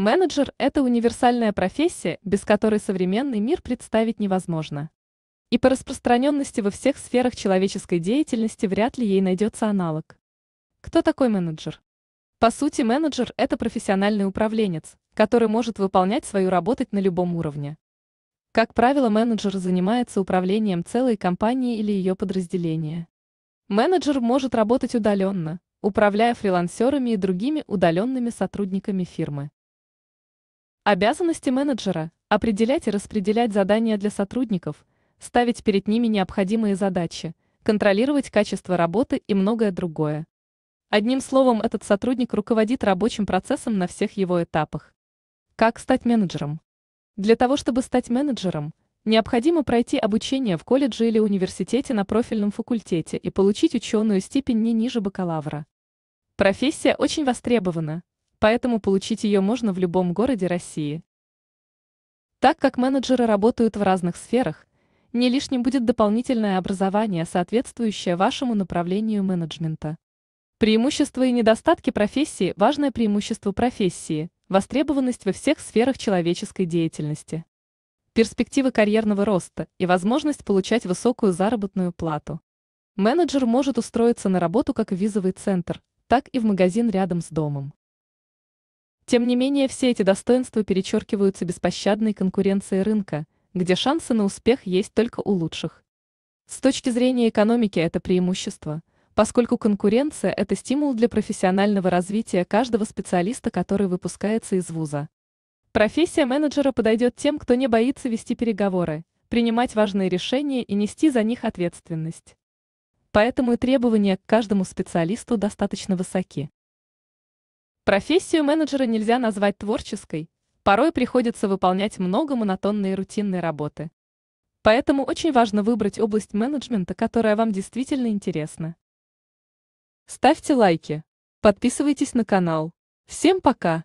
Менеджер – это универсальная профессия, без которой современный мир представить невозможно. И по распространенности во всех сферах человеческой деятельности вряд ли ей найдется аналог. Кто такой менеджер? По сути, менеджер – это профессиональный управленец, который может выполнять свою работу на любом уровне. Как правило, менеджер занимается управлением целой компании или ее подразделения. Менеджер может работать удаленно, управляя фрилансерами и другими удаленными сотрудниками фирмы. Обязанности менеджера – определять и распределять задания для сотрудников, ставить перед ними необходимые задачи, контролировать качество работы и многое другое. Одним словом, этот сотрудник руководит рабочим процессом на всех его этапах. Как стать менеджером? Для того, чтобы стать менеджером, необходимо пройти обучение в колледже или университете на профильном факультете и получить ученую степень не ниже бакалавра. Профессия очень востребована, поэтому получить ее можно в любом городе России. Так как менеджеры работают в разных сферах, не лишним будет дополнительное образование, соответствующее вашему направлению менеджмента. Преимущества и недостатки профессии – важное преимущество профессии, востребованность во всех сферах человеческой деятельности. Перспективы карьерного роста и возможность получать высокую заработную плату. Менеджер может устроиться на работу как в визовый центр, так и в магазин рядом с домом. Тем не менее все эти достоинства перечеркиваются беспощадной конкуренцией рынка, где шансы на успех есть только у лучших. С точки зрения экономики это преимущество, поскольку конкуренция – это стимул для профессионального развития каждого специалиста, который выпускается из вуза. Профессия менеджера подойдет тем, кто не боится вести переговоры, принимать важные решения и нести за них ответственность. Поэтому и требования к каждому специалисту достаточно высоки. Профессию менеджера нельзя назвать творческой, порой приходится выполнять много монотонной и рутинной работы. Поэтому очень важно выбрать область менеджмента, которая вам действительно интересна. Ставьте лайки, подписывайтесь на канал. Всем пока!